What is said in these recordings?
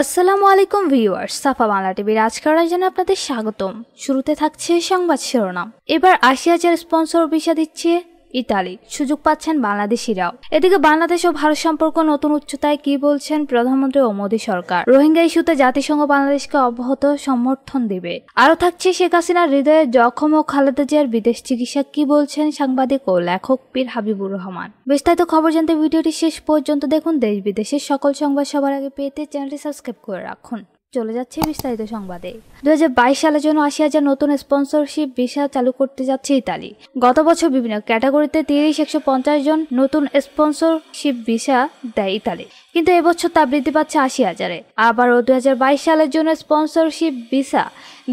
আসসালামু আলাইকুম ভিউয়ার্স সাফা বাংলা টিভির আজকের জানা আপনাদের স্বাগতম শুরুতে থাকছে সংবাদ শিরোনাম এবার আশি হাজার স্পন্সর ভিসা দিচ্ছে ইতালি সুযোগ পাচ্ছেন বাংলাদেশিরাও এদিকে বাংলাদেশ ও ভারত সম্পর্ক নতুন উচ্চতায় কি বলছেন প্রধানমন্ত্রী ও মোদী সরকার রোহিঙ্গা ইস্যুতে জাতিসংঘ বাংলাদেশকে অব্যাহত সমর্থন দেবে আরও থাকছে শেখ হাসিনার হৃদয়ের জখম ও খালেদা জিয়ার বিদেশ চিকিৎসা কি বলছেন সাংবাদিক ও লেখক পীর হাবিবুর রহমান বিস্তারিত খবর জানতে ভিডিওটি শেষ পর্যন্ত দেখুন দেশ বিদেশের সকল সংবাদ সবার আগে পেতে চ্যানেলটি সাবস্ক্রাইব করে রাখুন চলে যাচ্ছে বিস্তারিত সংবাদে দু সালের জন্য আশি হাজার নতুন স্পন্সরশিপ ভিসা চালু করতে যাচ্ছে ইতালি গত বছর বিভিন্ন ক্যাটাগরিতে তিরিশ একশো জন নতুন স্পন্সরশিপ ভিসা দেয় ইতালি কিন্তু এবছর তা বৃদ্ধি পাচ্ছে আশি হাজারে আবারও দু সালের জন্য স্পন্সরশিপ ভিসা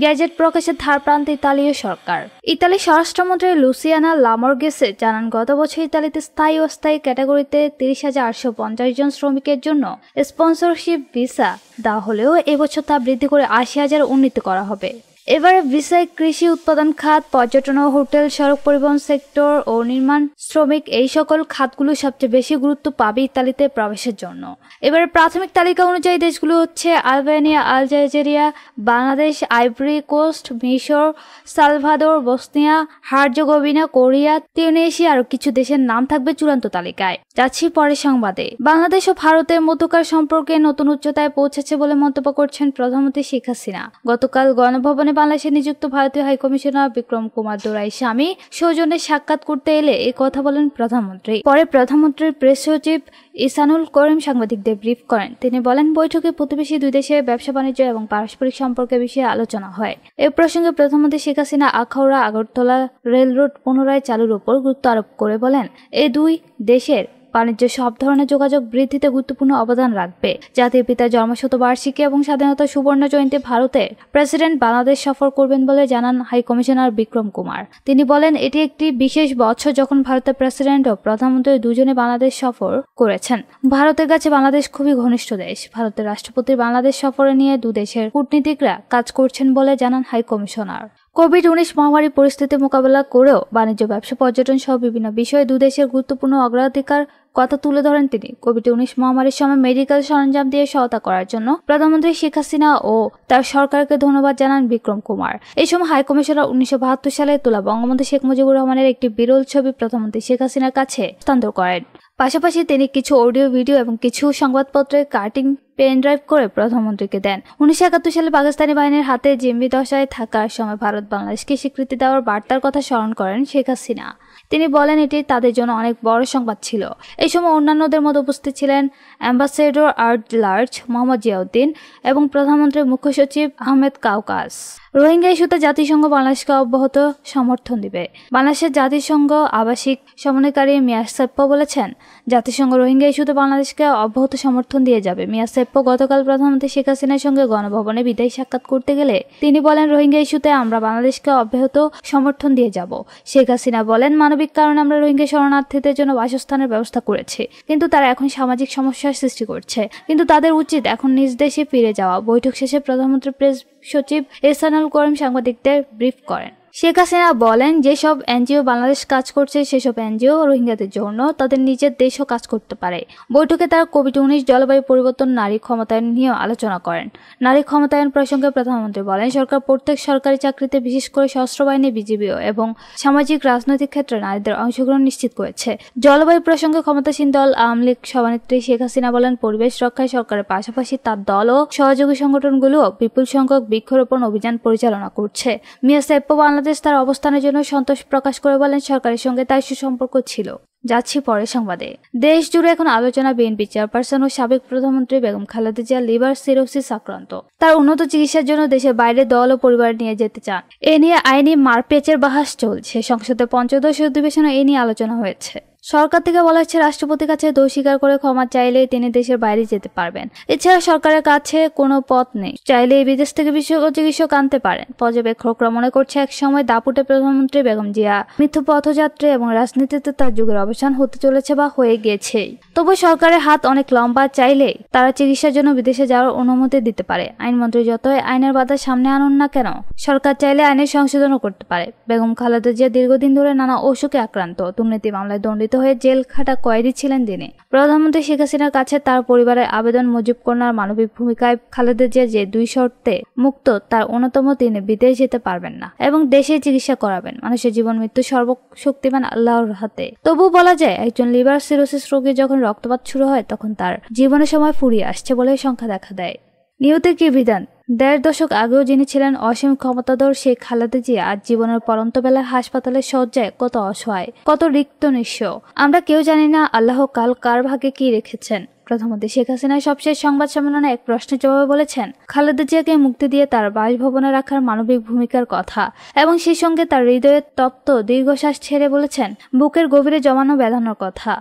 গ্যাজেট প্রকাশের ধার প্রান্ত ইতালীয় সরকার ইতালির স্বরাষ্ট্রমন্ত্রী লুসিয়ানা লামরগেসে জানান গত বছর ইতালিতে স্থায়ী অস্থায়ী ক্যাটাগরিতে তিরিশ হাজার আটশো পঞ্চাশ জন শ্রমিকের জন্য স্পন্সরশিপ ভিসা দেওয়া হলেও এবছর তা বৃদ্ধি করে আশি হাজার উন্নীত করা হবে এবারে বিষয় কৃষি উৎপাদন খাত পর্যটন ও হোটেল সড়ক পরিবহন সেক্টর ও নির্মাণ শ্রমিক এই সকল খাতগুলো সবচেয়ে বেশি গুরুত্ব পাবে ইতালিতে প্রবেশের জন্য এবারে প্রাথমিক তালিকা অনুযায়ী দেশগুলো হচ্ছে Albania Algeria Bangladesh Ivory Coast মিশর Salvador Bosnia Herzegovina Korea Tunisia আর কিছু দেশের নাম থাকবে চূড়ান্ত তালিকায় যাচ্ছি পরের সংবাদে বাংলাদেশ ও ভারতের মধ্যকার সম্পর্কে নতুন উচ্চতায় পৌঁছেছে বলে মন্তব্য করছেন প্রধানমন্ত্রী শেখ হাসিনা গতকাল গণভবনে বাংলাদেশে নিযুক্ত ভারতীয় হাইকমিশনার বিক্রম কুমার দোরাই স্বামী সৌজনে সাক্ষাৎ করতে এলে এ কথা বলেন প্রধানমন্ত্রী পরে প্রধানমন্ত্রীর প্রেস সচিব ইসানুল করিম সাংবাদিকদের ব্রিফ করেন তিনি বলেন বৈঠকে প্রতিবেশী দুই দেশের ব্যবসা বাণিজ্য এবং পারস্পরিক সম্পর্কে বিষয়ে আলোচনা হয় এ প্রসঙ্গে প্রধানমন্ত্রী শেখ হাসিনা আখাউড়া আগরতলা রেলরোড পুনরায় চালুর উপর গুরুত্ব আরোপ করে বলেন এ দুই দেশের বাণিজ্য সব ধরনের যোগাযোগ বৃদ্ধিতে গুরুত্বপূর্ণ অবদান রাখবে জাতির পিতার জন্মশতবার্ষিকী এবং স্বাধীনতা সুবর্ণ জয়ন্তী ভারতের প্রেসিডেন্ট বাংলাদেশ সফর করবেন বলে জানান হাই কমিশনার বিক্রম কুমার তিনি বলেন এটি একটি বিশেষ বছর যখন ভারতের প্রেসিডেন্ট ও প্রধানমন্ত্রী দুজনে বাংলাদেশ সফর করেছেন ভারতের কাছে বাংলাদেশ খুবই ঘনিষ্ঠ দেশ ভারতের রাষ্ট্রপতির বাংলাদেশ সফরে নিয়ে দুদেশের কূটনীতিকরা কাজ করছেন বলে জানান হাই কমিশনার কোভিড উনিশ মহামারী পরিস্থিতি মোকাবেলা করেও বাণিজ্য ব্যবসা পর্যটন সহ বিভিন্ন বিষয়ে দুদেশের গুরুত্বপূর্ণ অগ্রাধিকার কথা তুলে ধরেন তিনি কোভিড উনিশ মহামারীর সময় মেডিকেল সরঞ্জাম দিয়ে সহায়তা করার জন্য প্রধানমন্ত্রী শেখ হাসিনা ও তার সরকারকে ধন্যবাদ জানান বিক্রম কুমার এই সময় হাইকমিশনার উনিশশো সালে তোলা বঙ্গবন্ধু শেখ মুজিবুর রহমানের একটি বিরল ছবি প্রধানমন্ত্রী শেখ হাসিনার কাছে হস্তান্তর করেন পাশাপাশি তিনি কিছু অডিও ভিডিও এবং কিছু সংবাদপত্রের কাটিং পেন ড্রাইভ করে প্রধানমন্ত্রীকে দেন উনিশশো একাত্তর সালে পাকিস্তানি বাহিনীর হাতে জিম্মি দশায় থাকার সময় ভারত বাংলাদেশকে স্বীকৃতি দেওয়ার বার্তার কথা স্মরণ করেন শেখ হাসিনা তিনি বলেন এটি তাদের জন্য অনেক বড় সংবাদ ছিল এই সময় অন্যান্যদের মধ্যে উপস্থিত ছিলেন ambassador at large Mohammad Ziauddin এবং প্রধানমন্ত্রীর মুখ্য সচিব আহমেদ কাউকাস রোহিঙ্গা ইস্যুতে জাতিসংঘ বাংলাদেশকে অব্যাহত সমর্থন দিবে বাংলাদেশের জাতিসংঘ আবাসিক সমন্বয়কারী মিয়া সেপ্পো বলেছেন জাতিসংঘ রোহিঙ্গা ইস্যুতে বাংলাদেশকে অব্যাহত সমর্থন দিয়ে যাবে মিয়া সেপ্পো গতকাল প্রধানমন্ত্রী শেখ হাসিনার সঙ্গে গণভবনে বিদায়ী সাক্ষাৎ করতে গেলে তিনি বলেন রোহিঙ্গা ইস্যুতে আমরা বাংলাদেশকে অব্যাহত সমর্থন দিয়ে যাব শেখ হাসিনা বলেন মানবিক কারণে আমরা রোহিঙ্গা শরণার্থীদের জন্য বাসস্থানের ব্যবস্থা করেছি কিন্তু তারা এখন সামাজিক সমস্যার সৃষ্টি করছে কিন্তু তাদের উচিত এখন নিজ দেশে ফিরে যাওয়া বৈঠক শেষে প্রধানমন্ত্রী প্রেস সচিব এসানুল করিম সাংবাদিকদের ব্রিফ করেন শেখ হাসিনা বলেন যেসব এনজিও বাংলাদেশ কাজ করছে সেসব এনজিও রোহিঙ্গাদের জন্য তাদের নিজের দেশও কাজ করতে পারে বৈঠকে তারা কোভিড উনিশ জলবায়ু পরিবর্তন নারী ক্ষমতায়ন নিয়েও আলোচনা করেন নারী ক্ষমতায়ন প্রসঙ্গে প্রধানমন্ত্রী বলেন সরকার প্রত্যেক সরকারি চাকরিতে বিশেষ করে সশস্ত্র বাহিনী বিজিবিও এবং সামাজিক রাজনৈতিক ক্ষেত্রে নারীদের অংশগ্রহণ নিশ্চিত করেছে জলবায়ু প্রসঙ্গে ক্ষমতাসীন দল আওয়ামী লীগ সভানেত্রী শেখ হাসিনা বলেন পরিবেশ রক্ষায় সরকারের পাশাপাশি তার দল ও সহযোগী সংগঠনগুলো বিপুল সংখ্যক বৃক্ষরোপণ অভিযান পরিচালনা করছে মিয়া সেপ্পো বাংলা বাংলাদেশ তার অবস্থানের জন্য সন্তোষ প্রকাশ করে বলেন সরকারের সঙ্গে তার সুসম্পর্ক ছিল যাচ্ছি পরে সংবাদে দেশ জুড়ে এখন আলোচনা বিএনপি চেয়ারপারসন ও সাবেক প্রধানমন্ত্রী বেগম খালেদা জিয়া লিভার সিরোসিস আক্রান্ত তার উন্নত চিকিৎসার জন্য দেশের বাইরে দল ও পরিবার নিয়ে যেতে চান এ নিয়ে আইনি মারপেচের বাহাস চলছে সংসদে পঞ্চদশ অধিবেশনে এ নিয়ে আলোচনা হয়েছে সরকার থেকে বলা হচ্ছে রাষ্ট্রপতির কাছে দোষ স্বীকার করে ক্ষমা চাইলেই তিনি দেশের বাইরে যেতে পারবেন এছাড়া সরকারের কাছে কোনো পথ নেই চাইলে বিদেশ থেকে বিশেষজ্ঞ চিকিৎসক আনতে পারেন পর্যবেক্ষকরা মনে করছে এক সময় দাপুটে প্রধানমন্ত্রী বেগম জিয়া মিথ্যু পথযাত্রী এবং রাজনীতিতে তার যুগের অবসান হতে চলেছে বা হয়ে গেছে তবু সরকারের হাত অনেক লম্বা চাইলে তারা চিকিৎসার জন্য বিদেশে যাওয়ার অনুমতি দিতে পারে আইনমন্ত্রী যতই আইনের বাধা সামনে আনুন না কেন সরকার চাইলে আইনের সংশোধনও করতে পারে বেগম খালেদা জিয়া দীর্ঘদিন ধরে নানা অসুখে আক্রান্ত দুর্নীতি মামলায় দণ্ডিত হয়ে জেল খাটা কয়েদি ছিলেন তিনি প্রধানমন্ত্রী শেখ হাসিনার কাছে তার পরিবারের আবেদন মুজিব কন্যার মানবিক ভূমিকায় খালেদা জিয়া যে দুই শর্তে মুক্ত তার অন্যতম তিনি বিদেশ যেতে পারবেন না এবং দেশে চিকিৎসা করাবেন মানুষের জীবন মৃত্যু সর্বশক্তিমান আল্লাহর হাতে তবু বলা যায় একজন লিভার সিরোসিস রোগী যখন রক্তপাত শুরু হয় তখন তার জীবনের সময় ফুরিয়ে আসছে বলে সংখ্যা দেখা দেয় নিহতের কি বিধান দেড় দশক আগেও যিনি ছিলেন অসীম ক্ষমতাধর শেখ খালেদা জিয়া আজ জীবনের বেলায় হাসপাতালের শয্যায় কত অসহায় কত রিক্ত নিঃস্ব আমরা কেউ জানি না আল্লাহ কাল কার ভাগে কি রেখেছেন প্রধানমন্ত্রী শেখ হাসিনা সবশেষ সংবাদ সম্মেলনে এক প্রশ্নের জবাবে বলেছেন খালেদা জিয়াকে মুক্তি দিয়ে তার বাসভবনে রাখার মানবিক ভূমিকার কথা এবং সেই সঙ্গে তার হৃদয়ের তপ্ত দীর্ঘশ্বাস ছেড়ে বলেছেন বুকের গভীরে জমানো বেধানোর কথা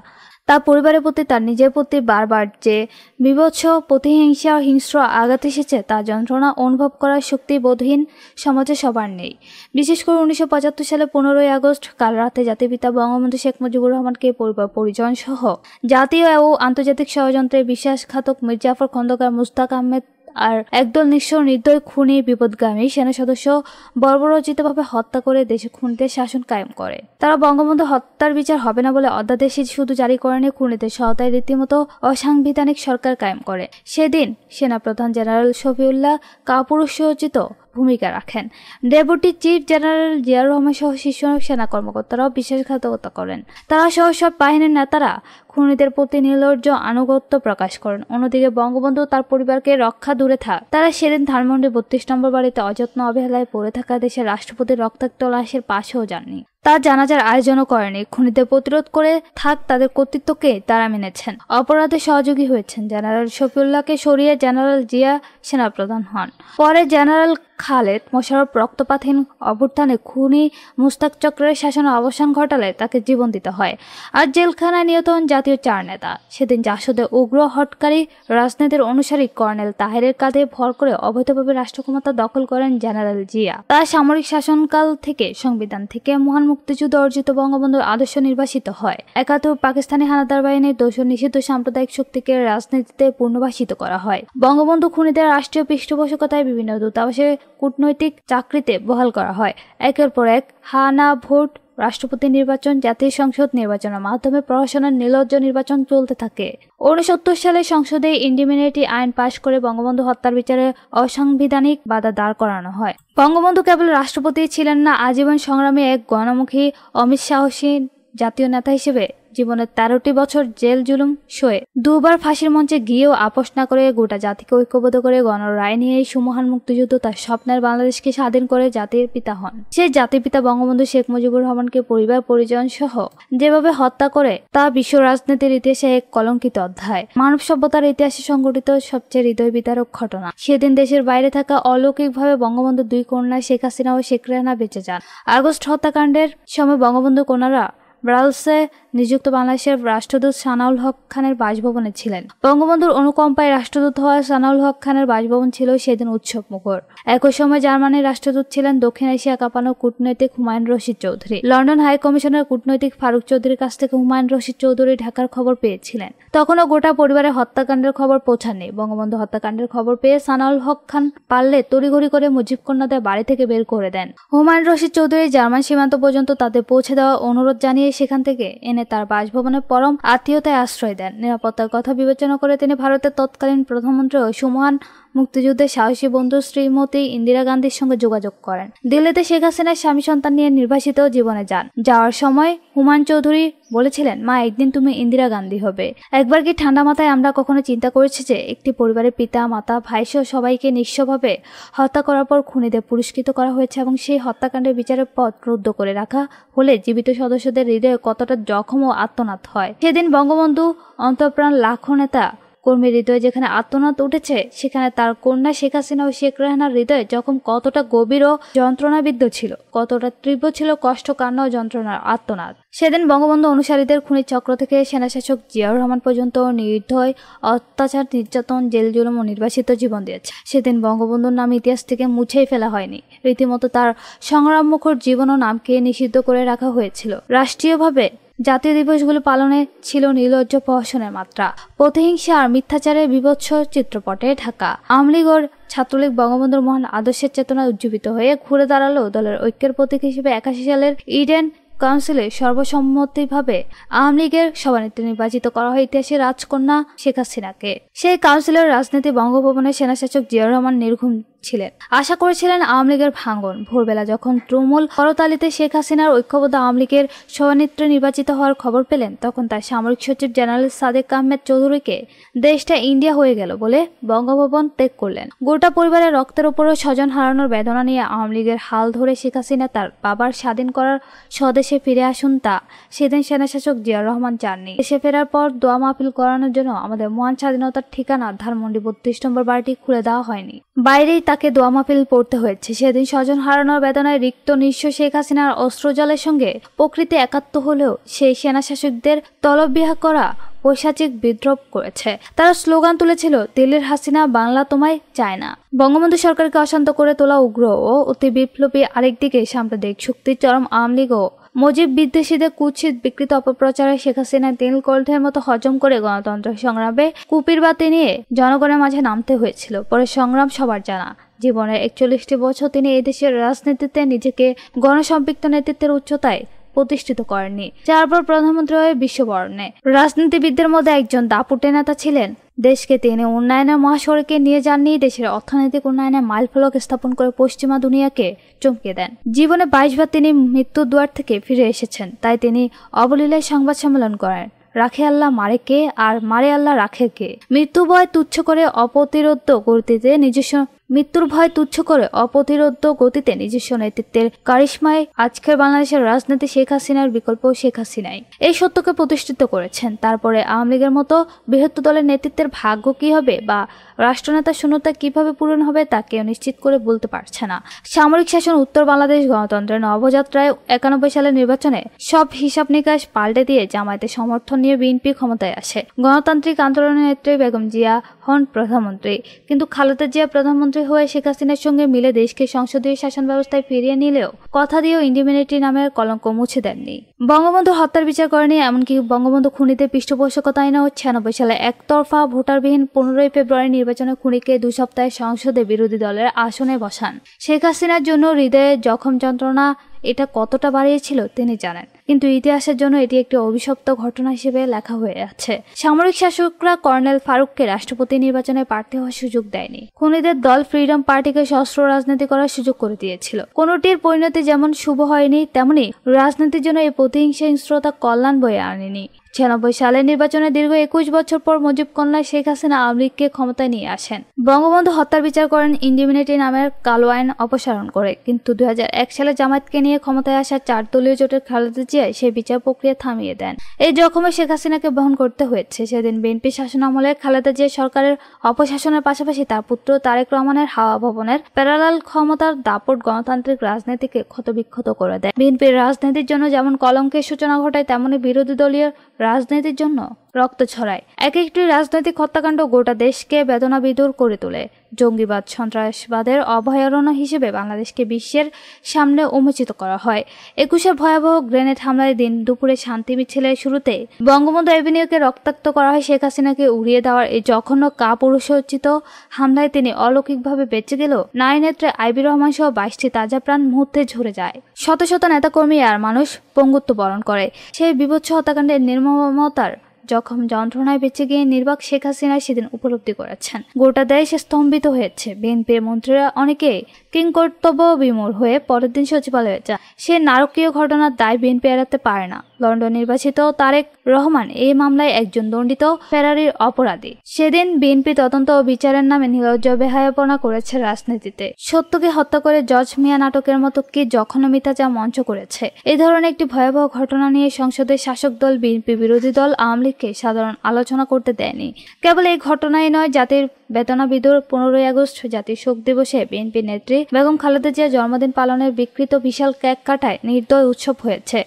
তার পরিবারের প্রতি তার নিজের প্রতি বারবার যে বিভৎস প্রতিহিংসা হিংস্র আঘাত এসেছে তা যন্ত্রণা অনুভব করার শক্তি বোধহীন সমাজে সবার নেই বিশেষ করে উনিশশো সালে পনেরোই আগস্ট কাল রাতে জাতিপিতা বঙ্গবন্ধু শেখ মুজিবুর রহমানকে পরিবার পরিজন সহ জাতীয় ও আন্তর্জাতিক ষড়যন্ত্রে বিশ্বাসঘাতক মির্জাফর খন্দকার মুস্তাক আহমেদ আর একদল নিঃস্ব নির্দয় খুনি বিপদগামী সেনা সদস্য বর্বরচিতভাবে হত্যা করে দেশে খুনিদের শাসন কায়েম করে তারা বঙ্গবন্ধু হত্যার বিচার হবে না বলে অধ্যাদেশে শুধু জারি করেনি খুনিদের সহায়তায় রীতিমতো অসাংবিধানিক সরকার কায়েম করে সেদিন সেনাপ্রধান জেনারেল শফিউল্লাহ কাপুরুষ সচিত ভূমিকা রাখেন deputy chief general Zia Rahman সহ শীর্ষ সেনা কর্মকর্তারাও বিশ্বাসঘাতকতা করেন তারা সহ সব বাহিনীর নেতারা খুনিদের প্রতি নির্লজ্জ আনুগত্য প্রকাশ করেন অন্যদিকে বঙ্গবন্ধু তার পরিবারকে রক্ষা দূরে থাক তারা সেদিন ধানমন্ডি বত্রিশ নম্বর বাড়িতে অযত্ন অবহেলায় পড়ে থাকা দেশের রাষ্ট্রপতির রক্তাক্ত লাশের পাশেও যাননি তার জানাজার আয়োজনও করেনি খুনিদের প্রতিরোধ করে থাক তাদের কর্তৃত্বকে তারা মেনেছেন অপরাধে সহযোগী হয়েছেন জেনারেল শফিউল্লাহকে সরিয়ে জেনারেল জিয়া সেনাপ্রধান হন পরে জেনারেল খালেদ মোশারফ রক্তপাতহীন অভ্যুত্থানে খুনি মুস্তাক চক্রের শাসনের অবসান ঘটালে তাকে জীবন দিতে হয় আর জেলখানায় নিহত হন জাতীয় চার নেতা সেদিন জাসদে উগ্র হটকারী রাজনীতির অনুসারী কর্নেল তাহেরের কাঁধে ভর করে অবৈধভাবে রাষ্ট্রক্ষমতা দখল করেন জেনারেল জিয়া তার সামরিক শাসনকাল থেকে সংবিধান থেকে মহান মুক্তিযুদ্ধ অর্জিত বঙ্গবন্ধুর আদর্শ নির্বাসিত হয় একাত্তর পাকিস্তানি হানাদার বাহিনীর দোষ নিষিদ্ধ সাম্প্রদায়িক শক্তিকে রাজনীতিতে পুনর্বাসিত করা হয় বঙ্গবন্ধু খুনিদের রাষ্ট্রীয় পৃষ্ঠপোষকতায় বিভিন্ন দূতাবাসে কূটনৈতিক চাকরিতে বহাল করা হয় একের পর এক হানা ভোট রাষ্ট্রপতি নির্বাচন জাতীয় সংসদ নির্বাচনের মাধ্যমে প্রশাসনের নির্লজ্জ নির্বাচন চলতে থাকে উনসত্তর সালে সংসদে ইন্ডিমিনিটি আইন পাশ করে বঙ্গবন্ধু হত্যার বিচারে অসাংবিধানিক বাধা দাঁড় করানো হয় বঙ্গবন্ধু কেবল রাষ্ট্রপতি ছিলেন না আজীবন সংগ্রামী এক গণমুখী অমিত সাহসী জাতীয় নেতা হিসেবে জীবনে তেরোটি বছর জেল জুলুম শোয়ে দুবার ফাঁসির মঞ্চে গিয়েও আপোষ না করে গোটা জাতিকে ঐক্যবদ্ধ করে গণরায় নিয়ে এই সুমহান মুক্তিযুদ্ধ তার স্বপ্নের বাংলাদেশকে স্বাধীন করে জাতির পিতা হন সে জাতির পিতা বঙ্গবন্ধু শেখ মুজিবুর রহমানকে পরিবার পরিজন সহ যেভাবে হত্যা করে তা বিশ্ব রাজনীতির ইতিহাসে এক কলঙ্কিত অধ্যায় মানব সভ্যতার ইতিহাসে সংঘটিত সবচেয়ে হৃদয় বিতারক ঘটনা সেদিন দেশের বাইরে থাকা অলৌকিকভাবে বঙ্গবন্ধু দুই কন্যা শেখ হাসিনা ও শেখ রেহানা বেঁচে যান আগস্ট হত্যাকাণ্ডের সময় বঙ্গবন্ধু কন্যারা ব্রাউসে নিযুক্ত বাংলাদেশের রাষ্ট্রদূত সানাউল হক খানের বাসভবনে ছিলেন বঙ্গবন্ধুর অনুকম্পায় রাষ্ট্রদূত হওয়া সানাউল হক খানের বাসভবন ছিল সেদিন উৎসব মুখর একই সময় জার্মানির রাষ্ট্রদূত ছিলেন দক্ষিণ এশিয়া কাঁপানো কূটনৈতিক হুমায়ুন রশিদ চৌধুরী লন্ডন হাই কমিশনের কূটনৈতিক ফারুক চৌধুরীর কাছ থেকে হুমায়ুন রশিদ চৌধুরী ঢাকার খবর পেয়েছিলেন তখনও গোটা পরিবারে হত্যাকাণ্ডের খবর পৌঁছাননি বঙ্গবন্ধু হত্যাকাণ্ডের খবর পেয়ে সানাউল হক খান পারলে তড়িঘড়ি করে মুজিব কন্যাদের বাড়ি থেকে বের করে দেন হুমায়ুন রশিদ চৌধুরী জার্মান সীমান্ত পর্যন্ত তাদের পৌঁছে দেওয়া অনুরোধ জানিয়ে দিয়ে সেখান থেকে এনে তার বাসভবনে পরম আত্মীয়তায় আশ্রয় দেন নিরাপত্তার কথা বিবেচনা করে তিনি ভারতের তৎকালীন প্রধানমন্ত্রী ও সুমহান মুক্তিযুদ্ধের সাহসী বন্ধু শ্রীমতী ইন্দিরা গান্ধীর সঙ্গে যোগাযোগ করেন দিল্লিতে শেখ হাসিনার স্বামী সন্তান নিয়ে নির্বাসিত জীবনে যান যাওয়ার সময় হুমায়ুন চৌধুরী বলেছিলেন মা একদিন তুমি ইন্দিরা গান্ধী হবে একবার কি ঠান্ডা মাথায় আমরা কখনো চিন্তা করেছি যে একটি পরিবারের পিতা মাতা সহ সবাইকে নিঃস্বভাবে হত্যা করার পর খুনিদের পুরস্কৃত করা হয়েছে এবং সেই হত্যাকাণ্ডের বিচারের পথ রুদ্ধ করে রাখা হলে জীবিত সদস্যদের হৃদয়ে কতটা জখম ও আত্মনাথ হয় সেদিন বঙ্গবন্ধু অন্তঃপ্রাণ লাখো নেতা কর্মীর হৃদয়ে যেখানে আত্মনাদ উঠেছে সেখানে তার কন্যা শেখ হাসিনা ও শেখ রেহানার হৃদয়ে যখন কতটা গভীর ও যন্ত্রণাবিদ্ধ ছিল কতটা তীব্র ছিল কষ্ট কান্না ও যন্ত্রণার আত্মনাদ সেদিন বঙ্গবন্ধু অনুসারীদের খুনি চক্র থেকে সেনাশাসক জিয়াউর রহমান পর্যন্ত নির্ধয় অত্যাচার নির্যাতন জেল জুলুম ও নির্বাসিত জীবন দিয়েছে সেদিন বঙ্গবন্ধুর নাম ইতিহাস থেকে মুছেই ফেলা হয়নি রীতিমতো তার মুখর জীবন ও নামকে নিষিদ্ধ করে রাখা হয়েছিল রাষ্ট্রীয়ভাবে জাতীয় দিবসগুলো পালনে ছিল নির্লজ্জ প্রহসনের মাত্রা প্রতিহিংসা আর মিথ্যাচারের বিভৎস চিত্রপটে ঢাকা আমলিগড় ছাত্রলীগ বঙ্গবন্ধুর মহান আদর্শের চেতনা উজ্জীবিত হয়ে ঘুরে দাঁড়ালো দলের ঐক্যের প্রতীক হিসেবে একাশি সালের ইডেন কাউন্সিলে সর্বসম্মতিভাবে আওয়ামী লীগের সভানেত্রী নির্বাচিত করা হয় ইতিহাসে রাজকন্যা শেখ হাসিনাকে সেই কাউন্সিলের রাজনীতি বঙ্গভবনে সেনাশাসক জিয়াউর রহমান নির্ঘুম ছিলেন আশা করেছিলেন আওয়ামী লীগের ভাঙন ভোরবেলা যখন তৃণমূল করতালিতে শেখ হাসিনার ঐক্যবদ্ধ আওয়ামী লীগের সভানেত্রী নির্বাচিত হওয়ার খবর পেলেন তখন তার সামরিক সচিব জেনারেল সাদেক আহমেদ চৌধুরীকে দেশটা ইন্ডিয়া হয়ে গেল বলে বঙ্গভবন ত্যাগ করলেন গোটা পরিবারের রক্তের ওপরও স্বজন হারানোর বেদনা নিয়ে আওয়ামী লীগের হাল ধরে শেখ হাসিনা তার বাবার স্বাধীন করার স্বদেশে ফিরে আসুন তা সেদিন সেনাশাসক জিয়া রহমান চাননি দেশে ফেরার পর দোয়া মাহফিল করানোর জন্য আমাদের মহান স্বাধীনতার ঠিকানা ধানমন্ডি বত্রিশ নম্বর বাড়িটি খুলে দেওয়া হয়নি বাইরেই তাকে তাকে দোয়ামাপিল পড়তে হয়েছে সেদিন স্বজন হারানোর বেদনায় রিক্ত নিঃস্ব শেখ হাসিনার অস্ত্রজলের সঙ্গে প্রকৃতি একাত্ম হলেও সেই সেনাশাসকদের তলববিহা করা পৈশাচিক বিদ্রোপ করেছে তারা স্লোগান তুলেছিল দিল্লির হাসিনা বাংলা তোমায় চায় না বঙ্গবন্ধু সরকারকে অশান্ত করে তোলা উগ্র ও অতি বিপ্লবী আরেকদিকে সাম্প্রদায়িক শক্তির চরম আওয়ামী লীগ ও মুজিব বিদ্বেষীদের কুৎসিত বিকৃত অপপ্রচারে শেখ হাসিনা তেলকোল্ডের মতো হজম করে গণতন্ত্র সংগ্রামে কুপির বাতি নিয়ে জনগণের মাঝে নামতে হয়েছিল পরে সংগ্রাম সবার জানা জীবনের একচল্লিশটি বছর তিনি এদেশের রাজনীতিতে নিজেকে গণসম্পৃক্ত নেতৃত্বের উচ্চতায় প্রতিষ্ঠিত করেননি যার পর প্রধানমন্ত্রী হয়ে বিশ্ববরণে রাজনীতিবিদদের মধ্যে একজন দাপুটে নেতা ছিলেন দেশকে তিনি উন্নয়নের মহাসড়কে নিয়ে যাননি দেশের অর্থনৈতিক উন্নয়নে মাইলফলক স্থাপন করে পশ্চিমা দুনিয়াকে চমকে দেন জীবনে বাইশবার তিনি মৃত্যুর দুয়ার থেকে ফিরে এসেছেন তাই তিনি অবলীলায় সংবাদ সম্মেলন করেন রাখে আল্লাহ মারে কে আর মারে আল্লাহ রাখেকে মৃত্যু বয় তুচ্ছ করে অপতিরোধ গতিতে নিজস্ব মৃত্যুর ভয় তুচ্ছ করে অপ্রতিরোধ গতিতে নিজস্ব নেতৃত্বের কারিশ্মায় আজকের বাংলাদেশের রাজনীতি শেখ হাসিনার বিকল্প শেখ হাসিনাই এই সত্যকে প্রতিষ্ঠিত করেছেন তারপরে আওয়ামী লীগের মতো বৃহত্তর দলের নেতৃত্বের ভাগ্য কি হবে বা রাষ্ট্রনেতা শূন্যতা কিভাবে পূরণ হবে তা কেউ নিশ্চিত করে বলতে পারছে না সামরিক শাসন উত্তর বাংলাদেশ গণতন্ত্রের নবযাত্রায় একানব্বই সালের নির্বাচনে সব হিসাব নিকাশ পাল্টে দিয়ে জামায়াতের সমর্থন নিয়ে বিএনপি ক্ষমতায় আসে গণতান্ত্রিক আন্দোলনের নেত্রী বেগম জিয়া হন প্রধানমন্ত্রী কিন্তু খালেদা জিয়া প্রধানমন্ত্রী প্রধানমন্ত্রী হয়ে শেখ হাসিনার সঙ্গে মিলে দেশকে সংসদীয় শাসন ব্যবস্থায় ফিরিয়ে নিলেও কথা দিয়েও ইন্ডিমিনিটি নামের কলঙ্ক মুছে দেননি বঙ্গবন্ধু হত্যার বিচার করেনি এমনকি বঙ্গবন্ধু খুনিদের পৃষ্ঠপোষকতা আইনও ছিয়ানব্বই সালে একতরফা ভোটারবিহীন পনেরোই ফেব্রুয়ারি নির্বাচনে খুনিকে দুই সপ্তাহে সংসদে বিরোধী দলের আসনে বসান শেখ হাসিনার জন্য হৃদয়ে জখম যন্ত্রণা এটা কতটা বাড়িয়েছিল তিনি জানেন কিন্তু ইতিহাসের জন্য এটি একটি অভিশপ্ত ঘটনা হিসেবে লেখা হয়ে আছে সামরিক শাসকরা কর্নেল ফারুককে রাষ্ট্রপতি নির্বাচনে প্রার্থী হওয়ার সুযোগ দেয়নি খুনিদের দল ফ্রিডম পার্টিকে সশস্ত্র রাজনীতি করার সুযোগ করে দিয়েছিল কোনটির পরিণতি যেমন শুভ হয়নি তেমনি রাজনীতির জন্য এই প্রতিহিংসা হিংস্রতা কল্যাণ বয়ে আনেনি ছিয়ানব্বই সালের নির্বাচনে দীর্ঘ একুশ বছর পর মুজিব কন্যা শেখ হাসিনা আওয়ামী লীগকে ক্ষমতায় নিয়ে আসেন বঙ্গবন্ধু হত্যার বিচার করেন ইন্ডিমিনিটি নামের কালো আইন অপসারণ করে কিন্তু দু সালে জামায়াতকে নিয়ে ক্ষমতায় আসা চার দলীয় জোটের খালেদা জিয়ায় সেই বিচার প্রক্রিয়া থামিয়ে দেন এই জখমে শেখ হাসিনাকে বহন করতে হয়েছে সেদিন বিএনপি শাসনামলে খালেদা জিয়া সরকারের অপশাসনের পাশাপাশি তার পুত্র তারেক রহমানের হাওয়া ভবনের প্যারালাল ক্ষমতার দাপট গণতান্ত্রিক রাজনীতিকে ক্ষতবিক্ষত করে দেয় বিএনপির রাজনীতির জন্য যেমন কলঙ্কের সূচনা ঘটায় তেমনই বিরোধী দলীয় রাজনীতির জন্য রক্ত ছড়ায় এক একটি রাজনৈতিক হত্যাকাণ্ড গোটা দেশকে বেদনা বিদুর করে তোলে জঙ্গিবাদ সন্ত্রাসবাদের অভয়ারণ্য হিসেবে বাংলাদেশকে বিশ্বের সামনে উন্মোচিত করা হয় একুশে ভয়াবহ গ্রেনেড হামলায় দিন দুপুরে শান্তি মিছিলের শুরুতে বঙ্গবন্ধু এভিনিউকে রক্তাক্ত করা হয় শেখ হাসিনাকে উড়িয়ে দেওয়ার এই জঘন্য কাপুরুষোচিত হামলায় তিনি অলৌকিকভাবে বেঁচে গেল নারীনেত্রে আইবি রহমান সহ বাইশটি তাজা প্রাণ মুহূর্তে ঝরে যায় শত শত নেতাকর্মী আর মানুষ পঙ্গুত্ব বরণ করে সেই বিভৎস হত্যাকাণ্ডের নির্মমতার জখম যন্ত্রণায় বেঁচে গিয়ে নির্বাক শেখ হাসিনা সেদিন উপলব্ধি করেছেন গোটা দেশ স্তম্ভিত হয়েছে বিএনপির মন্ত্রীরা অনেকে কিংকর্তব্য বিমূর হয়ে পরের দিন সচিবালয়ে যান সে নারকীয় ঘটনার দায় বিএনপি এড়াতে পারে না লন্ডন নির্বাচিত তারেক রহমান এই মামলায় একজন দণ্ডিত ফেরারির অপরাধী সেদিন বিএনপি তদন্ত ও বিচারের নামে নির্লজ্জ বেহায়াপনা করেছে রাজনীতিতে সত্যকে হত্যা করে জজ মিয়া নাটকের মতো কি জখনমিতা যা মঞ্চ করেছে এ ধরনের একটি ভয়াবহ ঘটনা নিয়ে সংসদের শাসক দল বিএনপি বিরোধী দল আওয়ামী লীগ তাদেরকে সাধারণ আলোচনা করতে দেয়নি কেবল এই ঘটনাই নয় জাতির বেতনা বিদুর পনেরোই আগস্ট জাতির শোক দিবসে বিএনপি নেত্রী বেগম খালেদা জিয়া জন্মদিন পালনের বিকৃত বিশাল কেক কাটায় নির্দয় উৎসব হয়েছে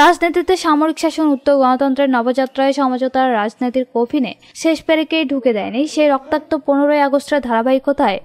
রাজনীতিতে সামরিক শাসন উত্তর গণতন্ত্রের নবযাত্রায় সমঝোতার রাজনীতির কফিনে শেষ পেরেকেই ঢুকে দেয়নি সেই রক্তাক্ত পনেরোই আগস্টের ধারাবাহিকতায়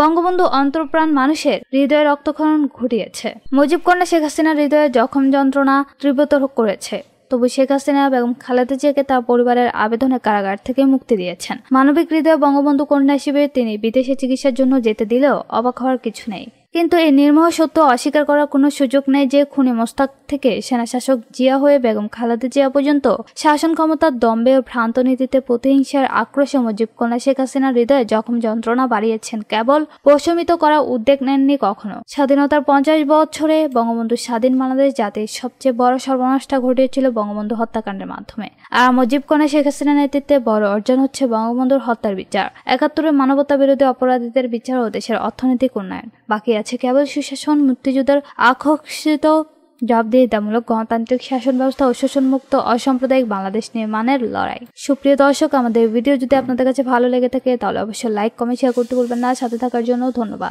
বঙ্গবন্ধু অন্তঃপ্রাণ মানুষের হৃদয়ে রক্তক্ষরণ ঘটিয়েছে মুজিবকন্যা শেখ হাসিনার হৃদয়ে জখম যন্ত্রণা তীব্রতর করেছে তবু শেখ হাসিনা বেগম খালেদা জিয়াকে তার পরিবারের আবেদনে কারাগার থেকে মুক্তি দিয়েছেন মানবিক হৃদয় বঙ্গবন্ধু কন্যা হিসেবে তিনি বিদেশে চিকিৎসার জন্য যেতে দিলেও অবাক হওয়ার কিছু নেই কিন্তু এই নির্মহ সত্য অস্বীকার করার কোনো সুযোগ নেই যে খুনি মোস্তাক থেকে সেনাশাসক জিয়া হয়ে বেগম খালেদা জিয়া পর্যন্ত শাসন ক্ষমতার দম্বে ও ভ্রান্ত নীতিতে প্রতিহিংসার আক্রোশে কন্যা শেখ হাসিনার হৃদয়ে জখম যন্ত্রণা বাড়িয়েছেন কেবল প্রশমিত করা উদ্যোগ নেননি কখনো স্বাধীনতার পঞ্চাশ বছরে বঙ্গবন্ধু স্বাধীন বাংলাদেশ জাতির সবচেয়ে বড় সর্বনাশটা ঘটিয়েছিল বঙ্গবন্ধু হত্যাকাণ্ডের মাধ্যমে আর কন্যা শেখ হাসিনার নেতৃত্বে বড় অর্জন হচ্ছে বঙ্গবন্ধুর হত্যার বিচার একাত্তরে মানবতা বিরোধী অপরাধীদের বিচার ও দেশের অর্থনৈতিক উন্নয়ন বাকি আছে কেবল সুশাসন মুক্তিযুদ্ধের আকর্ষিত জবাবদিহিতামূলক গণতান্ত্রিক শাসন ব্যবস্থা ও শোষণমুক্ত অসাম্প্রদায়িক বাংলাদেশ নির্মাণের লড়াই সুপ্রিয় দর্শক আমাদের ভিডিও যদি আপনাদের কাছে ভালো লেগে থাকে তাহলে অবশ্যই লাইক কমেন্ট শেয়ার করতে বলবেন না সাথে থাকার জন্য ধন্যবাদ